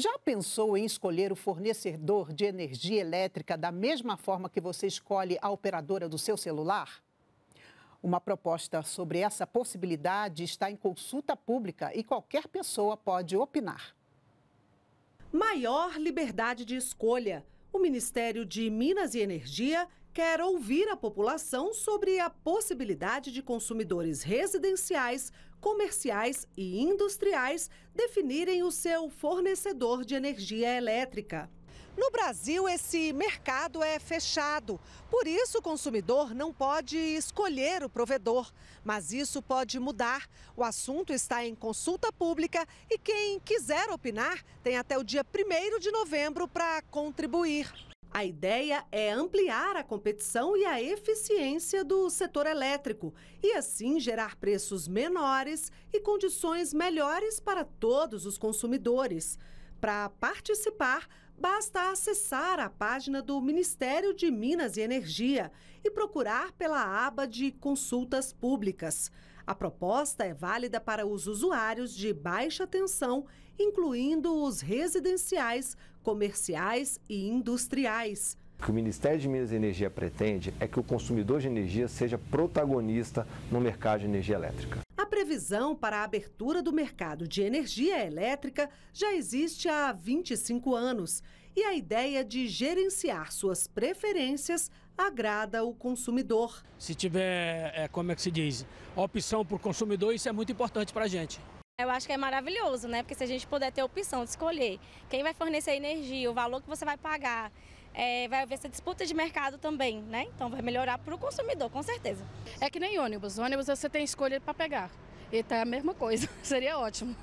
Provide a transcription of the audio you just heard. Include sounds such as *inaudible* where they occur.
Já pensou em escolher o fornecedor de energia elétrica da mesma forma que você escolhe a operadora do seu celular? Uma proposta sobre essa possibilidade está em consulta pública e qualquer pessoa pode opinar. Maior liberdade de escolha. O Ministério de Minas e Energia quer ouvir a população sobre a possibilidade de consumidores residenciais, comerciais e industriais definirem o seu fornecedor de energia elétrica. No Brasil, esse mercado é fechado, por isso o consumidor não pode escolher o provedor. Mas isso pode mudar. O assunto está em consulta pública e quem quiser opinar tem até o dia 1 de novembro para contribuir. A ideia é ampliar a competição e a eficiência do setor elétrico e, assim, gerar preços menores e condições melhores para todos os consumidores. Para participar, basta acessar a página do Ministério de Minas e Energia e procurar pela aba de Consultas Públicas. A proposta é válida para os usuários de baixa tensão, incluindo os residenciais, comerciais e industriais. O que o Ministério de Minas e Energia pretende é que o consumidor de energia seja protagonista no mercado de energia elétrica previsão para a abertura do mercado de energia elétrica já existe há 25 anos e a ideia de gerenciar suas preferências agrada o consumidor. Se tiver, é, como é que se diz, opção para o consumidor, isso é muito importante para a gente. Eu acho que é maravilhoso, né? Porque se a gente puder ter a opção de escolher quem vai fornecer energia, o valor que você vai pagar, é, vai haver essa disputa de mercado também, né? Então vai melhorar para o consumidor, com certeza. É que nem ônibus. O ônibus você tem escolha para pegar. E tá a mesma coisa, *laughs* seria ótimo.